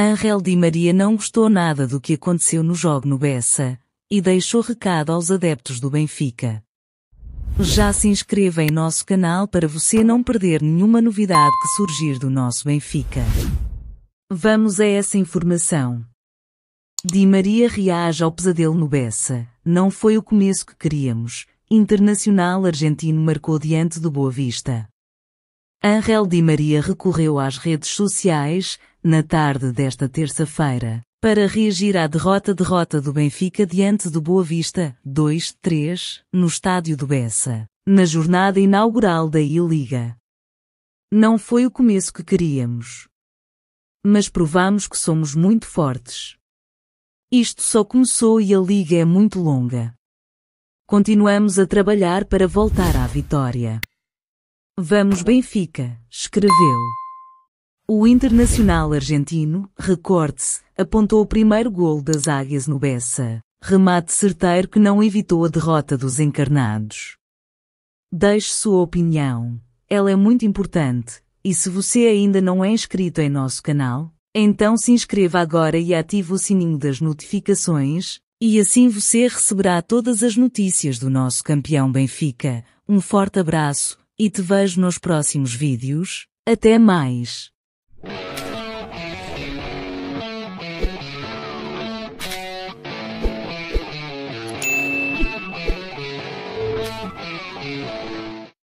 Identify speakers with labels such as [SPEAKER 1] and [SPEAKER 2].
[SPEAKER 1] Angel Di Maria não gostou nada do que aconteceu no jogo no Bessa e deixou recado aos adeptos do Benfica. Já se inscreva em nosso canal para você não perder nenhuma novidade que surgir do nosso Benfica. Vamos a essa informação. Di Maria reage ao pesadelo no Bessa. Não foi o começo que queríamos. Internacional argentino marcou diante do Boa Vista. Angel Di Maria recorreu às redes sociais, na tarde desta terça-feira, para reagir à derrota-derrota do Benfica diante do Boa Vista, 2-3, no estádio do Bessa, na jornada inaugural da I-Liga. Não foi o começo que queríamos. Mas provamos que somos muito fortes. Isto só começou e a liga é muito longa. Continuamos a trabalhar para voltar à vitória. Vamos Benfica, escreveu. O internacional argentino, recorte se apontou o primeiro gol das Águias no Bessa, remate certeiro que não evitou a derrota dos encarnados. Deixe sua opinião, ela é muito importante, e se você ainda não é inscrito em nosso canal, então se inscreva agora e ative o sininho das notificações, e assim você receberá todas as notícias do nosso campeão Benfica. Um forte abraço e te vejo nos próximos vídeos. Até mais!